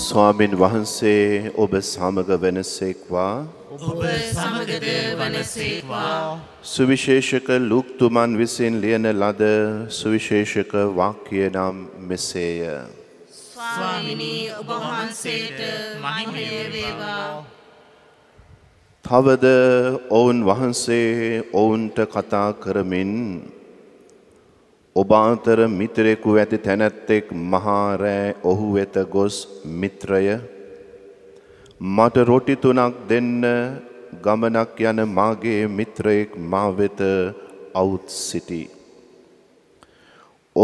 ස්වාමින් වහන්සේ ඔබ සමග වෙනසෙක්වා ඔබ සමගද වනසේවා සුවිශේෂක ලුක්තුමන් විසින් ලියන ලද සුවිශේෂක වාක්‍ය නම් මෙසේය ස්වාමිනී ඔබ වහන්සේට මහිමය වේවා තවද ඔවුන් වහන්සේ ඔවුන්ට කතා කරමින් ඔබාන්තර මිතරෙකු ඇති තැනැත්තෙක් මහාරෑ ඔහු වෙත ගොස් මිත්‍රය මට රොටි තුනක් දෙන්න ගමනක් යන මාගේ මිත්‍රයෙක් මා වෙත අවුත් සිටි.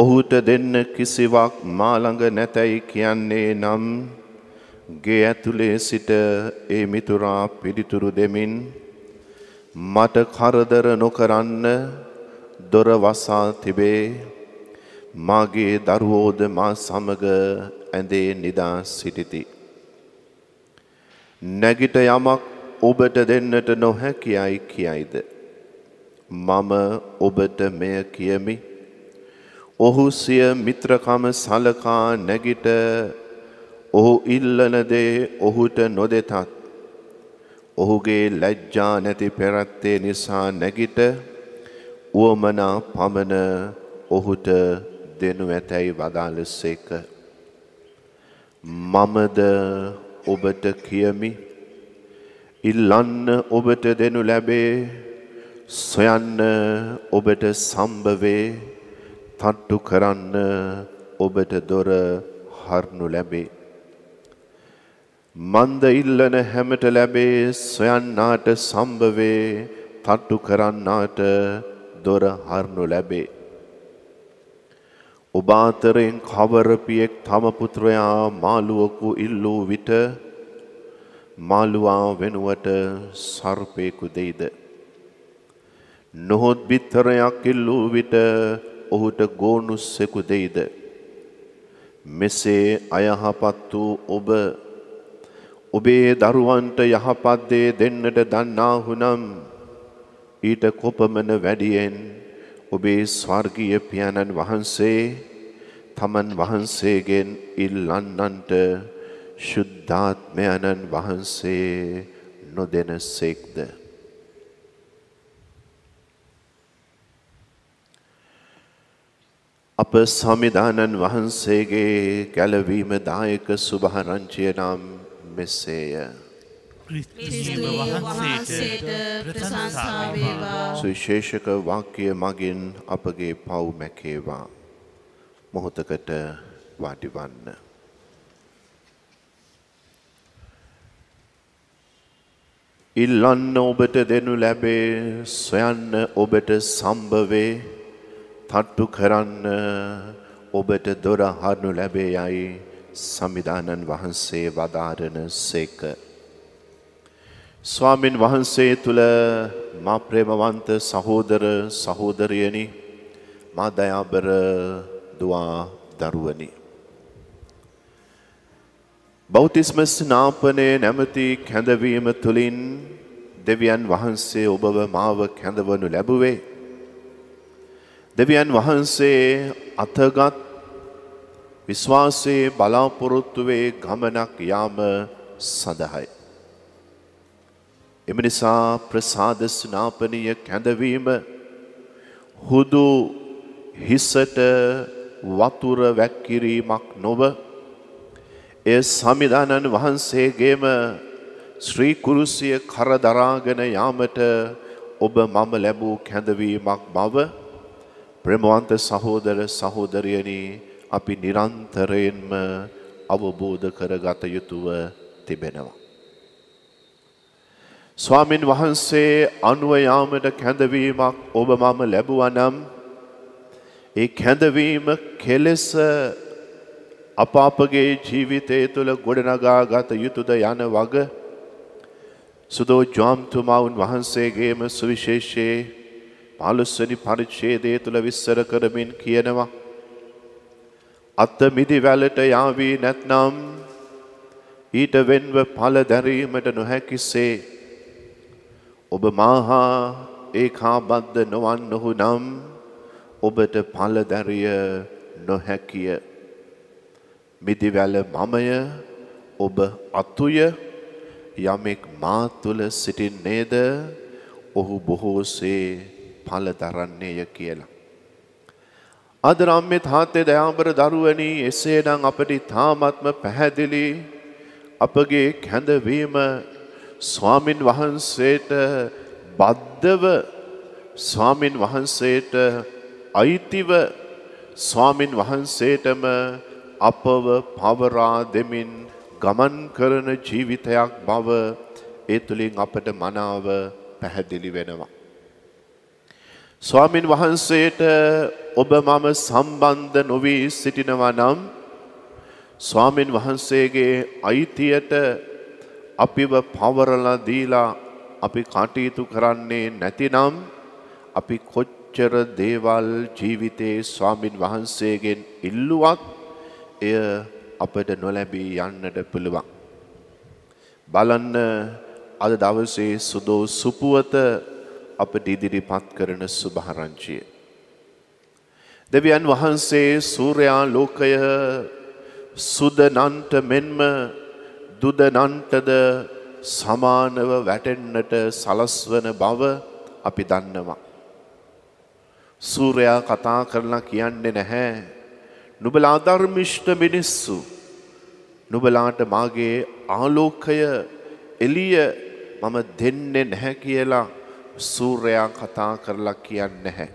ඔහුට දෙන්න කිසිවක් මාළඟ නැතැයි කියන්නේ නම් ගේ ඇතුලේ සිට ඒ මිතුරා පිළිතුරු දෙමින් මට කරදර නොකරන්න දොර වසා තිබේ මාගේ දරුවෝද මා සමග ඇඳේ නිදා සිටිති. නැගිට යමක් ඔබට දෙන්නට නොහැකියයි කියයිද. මම ඔබට මෙය කියමි. ඔහු සිය මිත්‍රකම සලකා නැගිට ඔහු ඉල්ලනදේ ඔහුට නොදෙතත්. ඔහුගේ ලැජ්ජා නැති පෙරත්තේ නිසා නැගිට වුවමනා පමණ ඔහුට දෙනු ඇතැයි වදාළසේක. මමද ඔබට කියමි ඉල්ලන්න ඔබට දෙනු ලැබේ සොයන්න ඔබට සම්භවේ තට්ටු කරන්න ඔබට දොර හරණු ලැබේ. මන්ද ඉල්ලන හැමට ලැබේ සොයන්නාට සම්භවේ තට්ටු කරන්නාට දොර හරනු ලැබේ. ඔබ අතරෙන් කවර පියෙක් තම පුත්‍රයා මාළුවෙකු ඉල්ලූ විට මාළුවා වෙනුවට සර්පයෙකු දෙයිද? නොහොත් බිත්තරයක් ඉල්ලූ විට ඔහුට ගෝනුස්සෙකු දෙයිද? මෙසේ අයහපත් වූ ඔබ ඔබේ දරුවන්ට යහපත් දේ දෙන්නට දන්නාහුනම් ඊට කොපමන වැඩියෙන් ඔබේ ස්වර්ගීය පියාණන් වහන්සේ තමන් වහන්සේගෙන් ඉල්ලන්නන්ට ශුද්ධාත්මයණන් වහන්සේ නොදෙන සෙක්ද. අප සමිධානන් වහන්සේගේ ගැලවීම දායක සුභහරංචිය නම් මෙසේය. සුවිශේෂක වාක්‍යය මගින් අපගේ පව් මැකේවා මොහොතකට වාටිවන්න. ඉල්ලන්න ඔබට දෙනු ලැබේ සොයන්න ඔබට සම්භවේ තට්ටු කරන්න ඔබට දොර හරනු ලැබේ යයි සමිධානන් වහන්සේ වදාරන සේක. ස්වාමින් වහන්සේ තුළ මා ප්‍රේමවන්ත සහෝදර සහෝදරයනි මා දයාබර දවා දරුවනි. බෞතිස්ම ස්නාපනය නැමති කැඳවීම තුළින් දෙවියන් වහන්සේ ඔබව මාව කැඳවනු ලැබුවේ. දෙවියන් වහන්සේ අතගත් විශ්වාසයේ බලාපොරොත්තුවේ ගමනක් යාම සඳහයි. එම නිසා ප්‍රසාද ස්නාපනීය කැඳවීම හුදු හිසට වතුර වැක්කිරීමක් නොව ඒ සමිධානන් වහන්සේගේම ශ්‍රී කුරුසිය කර දරාගෙන යාමට ඔබ මම ලැබූ කැඳවීමක් බව ප්‍රමවන්ත සහෝදර සහෝදරයනි අපි නිරන්තරයෙන්ම අවබෝධ කරගත යුතුව තිබෙනවා. ස්වාමින් වහන්සේ අනුව යාමට කැඳවීමක් ඔබ මම ලැබුවනම් ඒ කැඳවීම කෙලෙස අප අපගේ ජීවිතය තුළ ගොඩනගා ගත යුතුද යන වග සුදෝ ජාම්තුමාවුන් වහන්සේගේම සුවිශේෂයේ පාලුස්වනි පරිච්ඡේදය තුළ විස්සර කරමින් කියනවා. අත්ත මිදි වැලට යාවී නැත්නම් ඊට වෙන්ව පල දැරීමට නොහැකිසේ ඔබ මාහා ඒකාබද්ධ නොවන්නොහු නම් ඔබට පලදරිය නොහැකිය. මිදිවැල මමය ඔබ අතුය යමෙක් මා තුළ සිටින්නේද ඔහු බොහෝසේ පලදරන්නේය කියලා. අදරම්මෙත් හත්තේ දයාම්බර දරුවනී එසේනම් අපට තාමත්ම පැහැදිලි අපගේ කැඳවීම ස්වාමින් වහන්සේට බද්ධව ස්වාමින් වහන්සේට අයිතිව ස්වාමින් වහන්සේටම අපව පවරා දෙමින් ගමන් කරන ජීවිතයක් බව ඒ තුළින් අපට මනාව පැහැදිලි වෙනවා. ස්වාමින් වහන්සේට ඔබ මම සම්බන්ධ නොවී සිටිනවා නම් ස්වාමින් වහන්සේගේ අයිතියට අපිව පවරලා දීලා අපි කටයුතු කරන්නේ නැතිනම් අපි කොච්චර දේවල් ජීවිතයේ ස්වාමින් වහන්සේගෙන් ඉල්ලුවත් එය අපට නොලැබී යන්නට පුළුවන්. බලන්න අද දවසේ සුදෝ සුපුවත අපට ඉදිරිපත් කරන සුභාරංචිය. දෙවියන් වහන්සේ සූර්යා ලෝකය සුදනන්ට මෙන්ම දුදනන්ටද සමානව වැටෙන්නට සලස්වන බව අපි දන්නවා. සූරයා කතා කරලා කියන්නේ නැහැ. නුබලා ධර්මිෂ්ට මිනිස්සු. නුබලාට මාගේ ආලෝකය එලිය මම දෙන්නේ නැහැ කියලා සූර්යා කතා කරලා කියන්නේ නැහැ.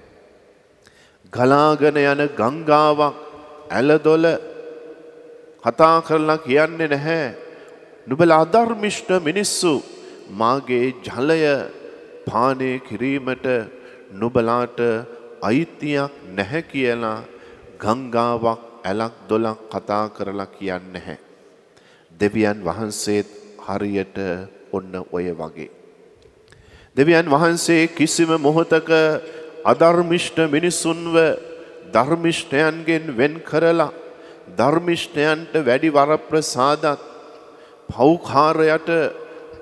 ගලාගෙන යන ගංගාවක් ඇලදොල කතා කරලා කියන්නේ නැහැ. නුබල අධර්මිෂ්ට මිනිස්සු මාගේ ජලය පානය කිරීමට නුබලාට අයිතියක් නැහැ කියලා ගංගාවක් ඇලක් දොලක් කතා කරලා කියන්න නැහැ. දෙවියන් වහන්සේත් හරියට ඔන්න ඔය වගේ. දෙවියන් වහන්සේ කිසිම මොහොතක අධර්මිෂ්ට මිනිස්සුන්ව ධර්මිෂ්ඨයන්ගෙන් වෙන් කරලා ධර්මිෂ්ඨයන්ට වැඩි වරප්‍රසාදත් පෞකාරයට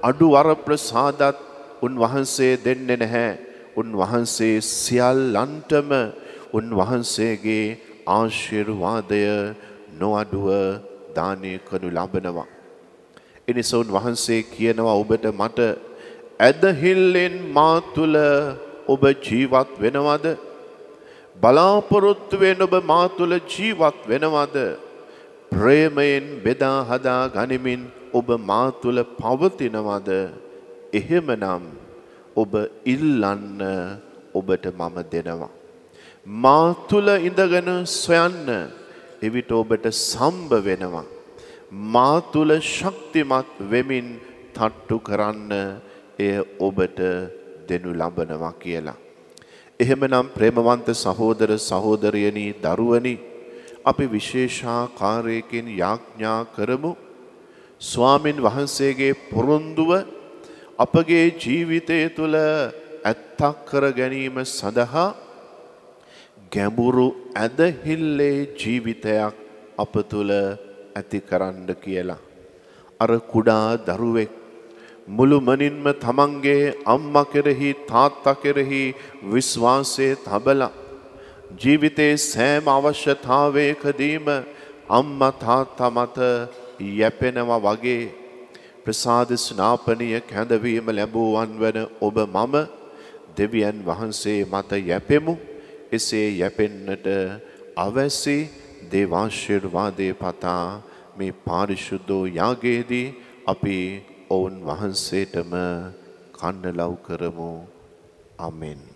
අඩු වරප්‍රසාදත් උන්වහන්සේ දෙන්නේ නැහැ. උන්වහන්සේ සියල්ලන්ටම උන්වහන්සේගේ ආශිර්වාදය නොඅඩුව දානය කරනු ලබනවා. එනිසා උන්වහන්සේ කියනවා ඔබට මට ඇදහිල්ලෙන් මා තුළ ඔබ ජීවත් වෙනවද? බලාපොරොත්තු වෙන ඔබ මා තුළ ජීවත් වෙනවද? ප්‍රේමයෙන් බෙදා හදා ගනිමින් ඔබ මා තුළ පවතිනවද එහෙමනම් ඔබ ඉල්ලන්න ඔබට මම දෙනවා. මා තුළ ඉඳගෙන සොයන්න එවිට ඔබට සම්භ වෙනවා. මා තුළ ශක්තිමත් වෙමින් තට්ටු කරන්න එය ඔබට දෙනු ලබනවා කියලා. එහෙමනම් ප්‍රේමවන්ත සහෝදර සහෝදරයනී දරුවනි අපි විශේෂාකාරයකින් යාඥා කරමු ස්වාමින් වහන්සේගේ පොරොන්දුව අපගේ ජීවිතය තුළ ඇත්තක් කර ගැනීම සඳහා ගැඹුරු ඇදහිල්ලේ ජීවිතයක් අප තුළ ඇති කරන්න කියලා. අර කුඩා දරුවෙක් මුළු මනින්ම තමන්ගේ අම්ම කෙරෙහි තාත්තා කෙරෙහි විශ්වාසය තබලා ජීවිතයේ සෑම අවශ්‍යතාවයකදීම අම්මා තාත්තා මත යැපෙනවා වගේ ප්‍රසාද ස්නාපනය කැඳවීම ලැබූවන් වන ඔබ මම දෙවියන් වහන්සේ මත යැපෙමු එසේ යැපෙන්නට අවැසි දේවාශිර්වාදය පතා මේ පාරිශුද්ධෝ යාගයේදී අපි ඔවුන් වහන්සේටම කන්න ලව් කරමු අමෙන්.